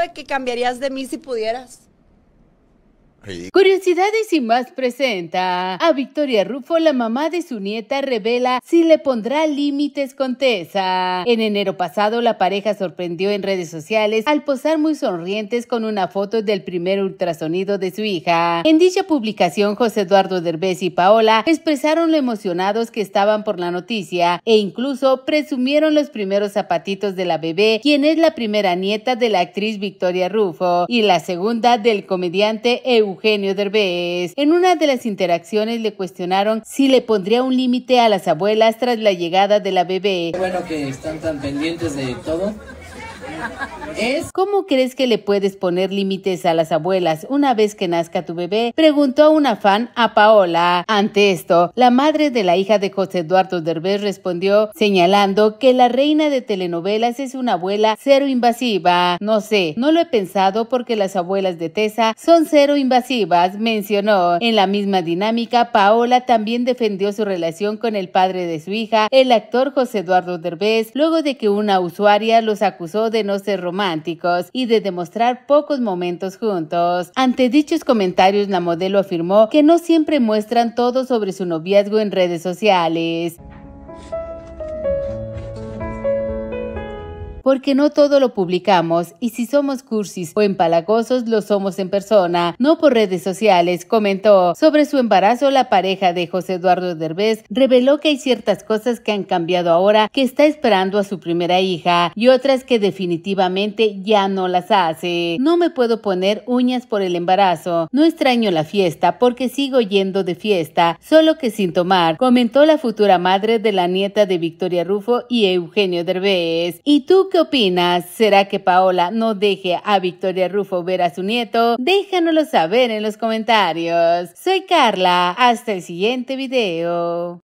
de que cambiarías de mí si pudieras? Curiosidades y más presenta a Victoria Rufo, la mamá de su nieta, revela si le pondrá límites con Tessa. En enero pasado, la pareja sorprendió en redes sociales al posar muy sonrientes con una foto del primer ultrasonido de su hija. En dicha publicación, José Eduardo Derbez y Paola expresaron lo emocionados que estaban por la noticia e incluso presumieron los primeros zapatitos de la bebé, quien es la primera nieta de la actriz Victoria Rufo y la segunda del comediante Eugenio Eugenio Derbez. En una de las interacciones le cuestionaron si le pondría un límite a las abuelas tras la llegada de la bebé. Bueno que están tan pendientes de todo ¿Cómo crees que le puedes poner límites a las abuelas una vez que nazca tu bebé? Preguntó una fan a Paola. Ante esto, la madre de la hija de José Eduardo Derbez respondió señalando que la reina de telenovelas es una abuela cero invasiva. No sé, no lo he pensado porque las abuelas de Tessa son cero invasivas, mencionó. En la misma dinámica, Paola también defendió su relación con el padre de su hija, el actor José Eduardo Derbez, luego de que una usuaria los acusó de ser ser románticos y de demostrar pocos momentos juntos. Ante dichos comentarios, la modelo afirmó que no siempre muestran todo sobre su noviazgo en redes sociales. porque no todo lo publicamos y si somos cursis o empalagosos lo somos en persona, no por redes sociales, comentó. Sobre su embarazo, la pareja de José Eduardo Derbez reveló que hay ciertas cosas que han cambiado ahora que está esperando a su primera hija y otras que definitivamente ya no las hace. No me puedo poner uñas por el embarazo, no extraño la fiesta porque sigo yendo de fiesta, solo que sin tomar, comentó la futura madre de la nieta de Victoria Rufo y Eugenio Derbez. ¿Y tú qué opinas? ¿Será que Paola no deje a Victoria Rufo ver a su nieto? Déjanoslo saber en los comentarios. Soy Carla, hasta el siguiente video.